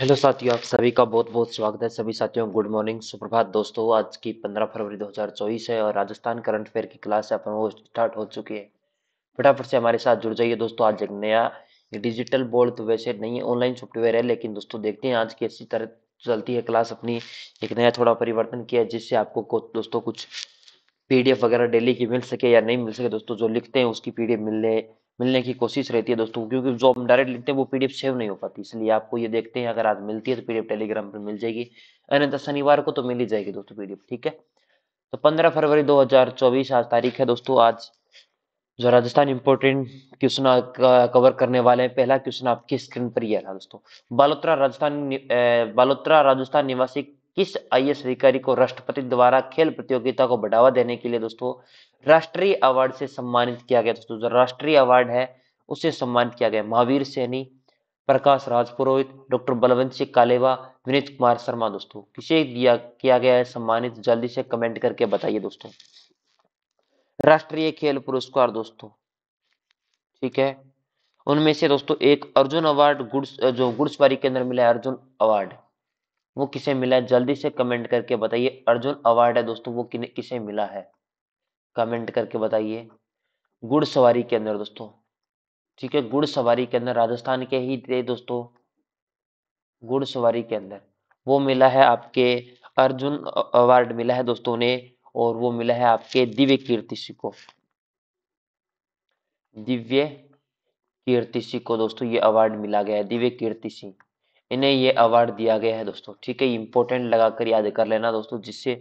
Hello साथियों आप सभी का बहुत बहुत स्वागत है सभी साथियों गुड मॉर्निंग सुप्रभात दोस्तों आज की 15 फरवरी 2024 है और राजस्थान करंट अफेयर की क्लास अपन वो स्टार्ट हो चुकी है फटाफट से हमारे साथ जुड़ जाइए दोस्तों आज एक नया डिजिटल बोर्ड तो वैसे नहीं है ऑनलाइन सॉफ्टवेयर है लेकिन दोस्तों देखते हैं आज की अच्छी तरह चलती है क्लास अपनी एक नया थोड़ा परिवर्तन किया है जिससे आपको दोस्तों कुछ पी वगैरह डेली की मिल सके या नहीं मिल सके दोस्तों जो लिखते हैं उसकी पीडीएफ मिलने मिलने की कोशिश रहती है दोस्तों क्योंकि जो हम डायरेक्ट लिखते हैं वो पीडीएफ सेव नहीं हो पाती इसलिए आपको ये देखते हैं अगर आज मिलती है तो पीडीएफ टेलीग्राम पर मिल जाएगी अन्यथा शनिवार को तो मिल ही जाएगी दोस्तों पीडीएफ ठीक है तो पंद्रह फरवरी 2024 आज तारीख है दोस्तों आज जो राजस्थान इंपोर्टेंट क्वेश्चन कवर करने वाले हैं पहला क्वेश्चन आपकी स्क्रीन पर ही आ रहा दोस्तों बालोत्रा राजस्थान बालोत्रा राजस्थान निवासी इस आई अधिकारी को राष्ट्रपति द्वारा खेल प्रतियोगिता को बढ़ावा देने के लिए दोस्तों राष्ट्रीय अवार्ड से सम्मानित किया गया दोस्तों जो राष्ट्रीय अवार्ड है उसे सम्मानित किया गया महावीर सैनी प्रकाश राज पुरोहित डॉक्टर बलवंत सिंह कालेवा विनीत कुमार शर्मा दोस्तों किसे दिया किया गया है सम्मानित जल्दी से कमेंट करके बताइए दोस्तों राष्ट्रीय खेल पुरस्कार दोस्तों ठीक है उनमें से दोस्तों एक अर्जुन अवार्ड गुड़ जो गुड़सवारी के अंदर मिला है अर्जुन अवार्ड वो किसे मिला है जल्दी से कमेंट करके बताइए अर्जुन अवार्ड है दोस्तों वो किसे मिला है कमेंट करके बताइए गुड़सवारी के अंदर दोस्तों ठीक है सवारी के अंदर राजस्थान के ही थे दोस्तों सवारी के अंदर वो मिला है आपके अर्जुन अवार्ड मिला है दोस्तों ने और वो मिला है आपके दिव्य कीर्ति सिंह को दिव्य कीर्ति सिंह को दोस्तों ये अवार्ड मिला गया है दिव्य कीर्ति सिंह इन्हें ये अवार्ड दिया गया है दोस्तों ठीक है इंपॉर्टेंट लगाकर याद कर लेना दोस्तों जिससे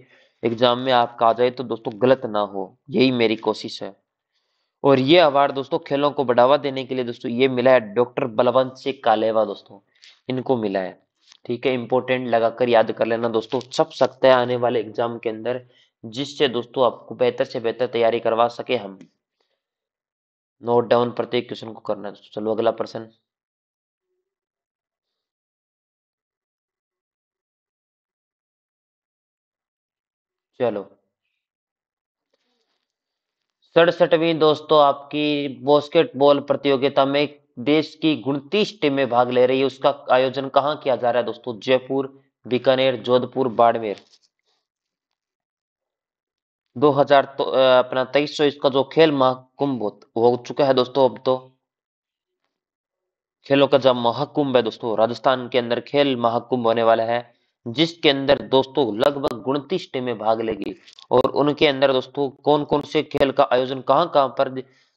एग्जाम में आपका आ जाए तो दोस्तों गलत ना हो यही मेरी कोशिश है और ये अवार्ड दोस्तों खेलों को बढ़ावा देने के लिए दोस्तों ये मिला है डॉक्टर बलवंत सिंह कालेवा दोस्तों इनको मिला है ठीक है इंपॉर्टेंट लगाकर याद कर लेना दोस्तों छप सकता है आने वाले एग्जाम के अंदर जिससे दोस्तों आपको बेहतर से बेहतर तैयारी करवा सके हम नोट डाउन प्रत्येक क्वेश्चन को करना है चलो अगला प्रश्न चलो सड़सठवीं दोस्तों आपकी बास्केटबॉल प्रतियोगिता में देश की उनतीस टीमें भाग ले रही है उसका आयोजन कहाँ किया जा रहा है दोस्तों जयपुर बीकानेर जोधपुर बाड़मेर दो हजार तो, अपना तेईस सौ इसका जो खेल महाकुंभ हो चुका है दोस्तों अब तो खेलों का जब महाकुंभ है दोस्तों राजस्थान के अंदर खेल महाकुंभ होने वाला है जिसके अंदर दोस्तों लगभग उनतीस टीमें भाग लेगी और उनके अंदर दोस्तों कौन कौन से खेल का आयोजन कहाँ कहाँ पर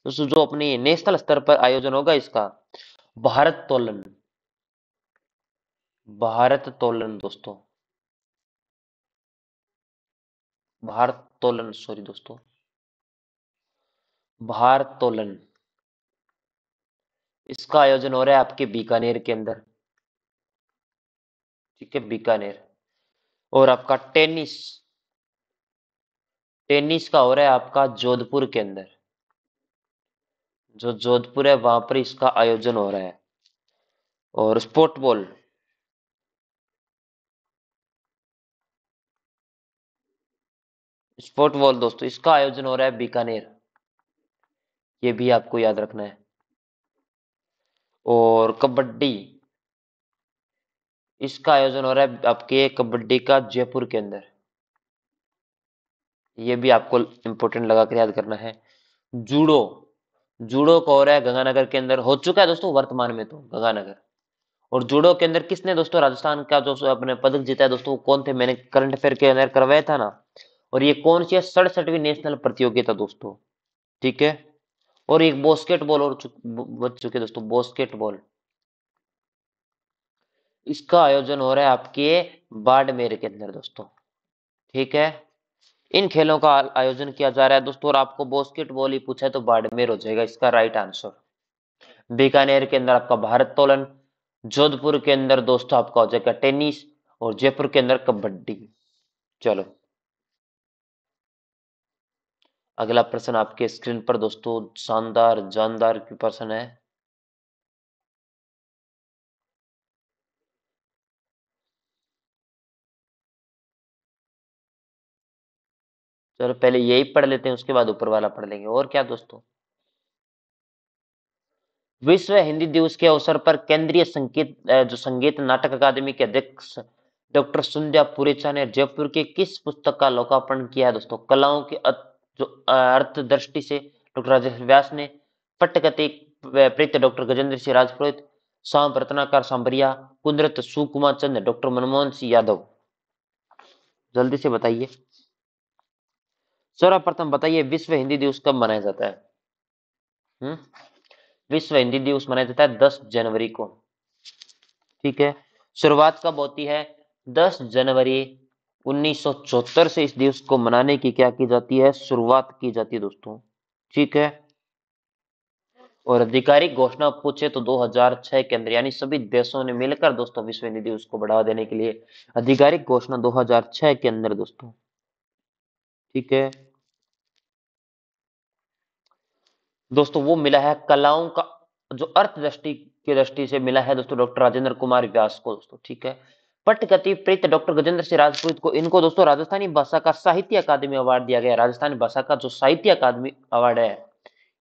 दोस्तों जो अपने नेशनल स्तर पर आयोजन होगा इसका भारत तोलन भारत तोलन दोस्तों भारत तोलन सॉरी दोस्तों भारत तोलन इसका आयोजन हो रहा है आपके बीकानेर के अंदर ठीक है बीकानेर और आपका टेनिस टेनिस का हो रहा है आपका जोधपुर के अंदर जो जोधपुर है वहां पर इसका आयोजन हो रहा है और स्पोर्ट बॉल स्पोर्ट बॉल दोस्तों इसका आयोजन हो रहा है बीकानेर ये भी आपको याद रखना है और कबड्डी इसका आयोजन हो रहा है आपके कबड्डी का जयपुर के अंदर ये भी आपको इंपोर्टेंट लगा कर याद करना है जूडो जूडो का हो रहा है गंगानगर के अंदर हो चुका है दोस्तों वर्तमान में तो गंगानगर और जूडो के अंदर किसने दोस्तों राजस्थान का जो अपने पदक जीता है दोस्तों कौन थे मैंने करंट अफेयर के अंदर करवाया था ना और ये कौन सी है सड़सठवीं नेशनल प्रतियोगिता दोस्तों ठीक है और एक बॉस्केटबॉल और बच चुके दोस्तों बॉस्केटबॉल इसका आयोजन हो रहा है आपके बाड़मेर के अंदर दोस्तों ठीक है इन खेलों का आयोजन किया जा रहा है दोस्तों और आपको बॉल ही पूछा है तो बाड़मेर हो जाएगा इसका राइट आंसर बीकानेर के अंदर आपका भारत तोलन जोधपुर के अंदर दोस्तों आपका हो जाएगा टेनिस और जयपुर के अंदर कबड्डी चलो अगला प्रश्न आपके स्क्रीन पर दोस्तों शानदार जानदार प्रश्न है चलो पहले यही पढ़ लेते हैं उसके बाद ऊपर वाला पढ़ लेंगे और क्या दोस्तों विश्व हिंदी दिवस के अवसर पर केंद्रीय संगीत जो संगीत नाटक अकादमी के अध्यक्ष डॉक्टर सुंध्या पुरेचा ने जयपुर के किस पुस्तक का लोकार्पण किया है दोस्तों कलाओं के जो अर्थ दृष्टि से डॉक्टर राजेश व्यास ने पट्टकथि प्रीत डॉक्टर गजेंद्र सिंह राजपुरोहित शाम रत्नाकार सांबरिया कुंदरत सुकुमार चंद डॉक्टर मनमोहन सिंह यादव जल्दी से बताइए सर्वप्रथम बताइए विश्व हिंदी दिवस कब मनाया जाता है हम्म? विश्व हिंदी दिवस मनाया जाता है दस जनवरी को ठीक है शुरुआत कब होती है दस जनवरी 1974 से इस दिवस को मनाने की क्या की जाती है शुरुआत की जाती है दोस्तों ठीक है और आधिकारिक घोषणा पूछे तो 2006 के अंदर यानी सभी देशों ने मिलकर दोस्तों विश्व हिंदी दिवस को बढ़ावा देने के लिए आधिकारिक घोषणा 2006 के अंदर दोस्तों ठीक है दोस्तों वो मिला है कलाओं का जो अर्थ दृष्टि की दृष्टि से मिला है दोस्तों डॉक्टर राजेंद्र कुमार व्यास को दोस्तों ठीक है पटगति प्रीत डॉक्टर गजेंद्र सिंह राजपूत को इनको दोस्तों राजस्थानी भाषा का साहित्य अकादमी अवार्ड दिया गया राजस्थानी भाषा का जो साहित्य अकादमी अवार्ड है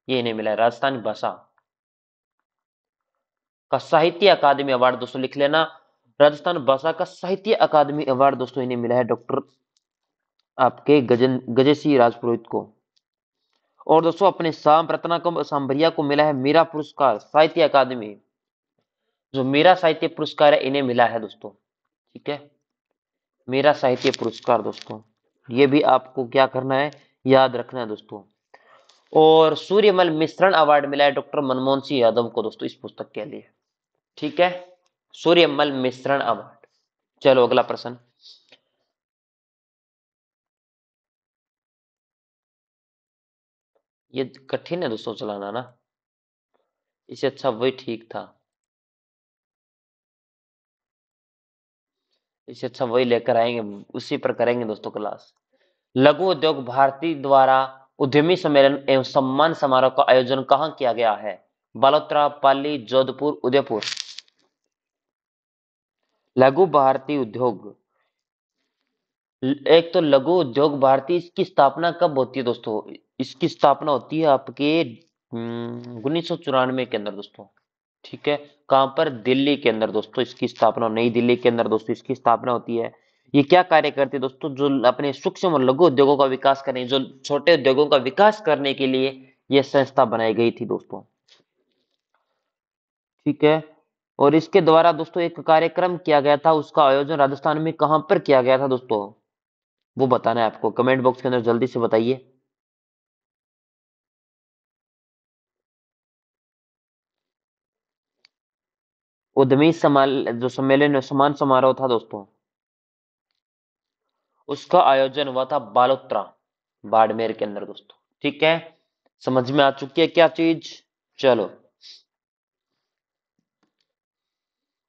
ये इन्हें मिला है राजस्थानी भाषा का साहित्य अकादमी अवार्ड दोस्तों लिख लेना राजस्थान भाषा का साहित्य अकादमी अवार्ड दोस्तों इन्हें मिला है डॉक्टर आपके गजन गजसी राजपुरोहित को और दोस्तों अपने साम रत्ना को सांभरिया को मिला है मीरा पुरस्कार साहित्य अकादमी जो मेरा साहित्य पुरस्कार है इन्हें मिला है दोस्तों ठीक है मेरा साहित्य पुरस्कार दोस्तों ये भी आपको क्या करना है याद रखना है दोस्तों और सूर्यमल मिश्रण अवार्ड मिला है डॉक्टर मनमोहन सिंह यादव को दोस्तों इस पुस्तक के लिए ठीक है सूर्यमल मिश्रण अवार्ड चलो अगला प्रश्न ये कठिन है दोस्तों चलाना ना इसे अच्छा वही ठीक था इसे अच्छा वही लेकर आएंगे उसी पर करेंगे दोस्तों क्लास लघु उद्योग भारती द्वारा उद्यमी सम्मेलन एवं सम्मान समारोह का आयोजन कहां किया गया है बालोत्रा पाली जोधपुर उदयपुर लघु भारती उद्योग एक तो लघु उद्योग भारतीय इसकी स्थापना कब होती है दोस्तों इसकी स्थापना होती है आपके हम्म, उन्नीस सौ चौरानवे के अंदर दोस्तों ठीक है कहां पर दिल्ली के अंदर दोस्तों इसकी स्थापना नई दिल्ली के अंदर दोस्तों इसकी स्थापना होती है ये क्या कार्य करते है दोस्तों जो अपने सूक्ष्म और लघु उद्योगों का विकास करें जो छोटे उद्योगों का विकास करने के लिए यह संस्था बनाई गई थी दोस्तों ठीक है और इसके द्वारा दोस्तों एक कार्यक्रम किया गया था उसका आयोजन राजस्थान में कहां पर किया गया था दोस्तों वो बताना है आपको कमेंट बॉक्स के अंदर जल्दी से बताइए उद्यमी समाल जो सम्मेलन समान समारोह था दोस्तों उसका आयोजन हुआ था बालोत्रा बाड़मेर के अंदर दोस्तों ठीक है समझ में आ चुकी है क्या चीज चलो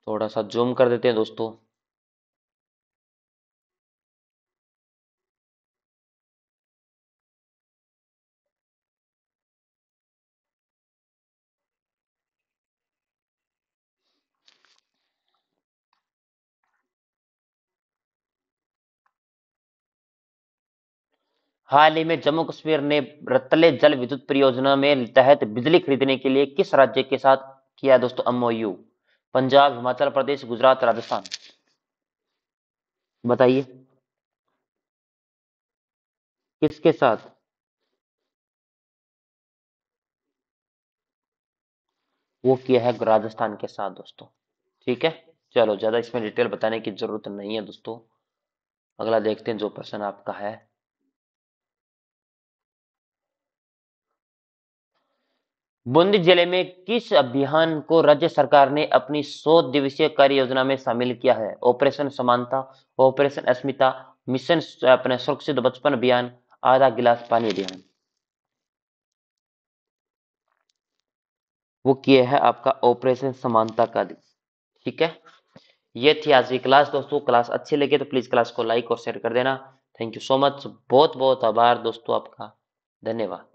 थोड़ा सा जूम कर देते हैं दोस्तों हाल ही में जम्मू कश्मीर ने रतले जल विद्युत परियोजना में तहत बिजली खरीदने के लिए किस राज्य के साथ किया दोस्तों एमओयू पंजाब हिमाचल प्रदेश गुजरात राजस्थान बताइए किसके साथ वो किया है राजस्थान के साथ दोस्तों ठीक है चलो ज्यादा इसमें डिटेल बताने की जरूरत नहीं है दोस्तों अगला देखते हैं जो प्रश्न आपका है बुंद जिले में किस अभियान को राज्य सरकार ने अपनी सौ दिवसीय कार्य योजना में शामिल किया है ऑपरेशन समानता ऑपरेशन अस्मिता मिशन अपने सुरक्षित बचपन अभियान आधा गिलास पानी अभियान वो किया है आपका ऑपरेशन समानता का ठीक है ये थी आज की क्लास दोस्तों क्लास अच्छी लगे तो प्लीज क्लास को लाइक और शेयर कर देना थैंक यू सो मच बहुत बहुत आभार दोस्तों आपका धन्यवाद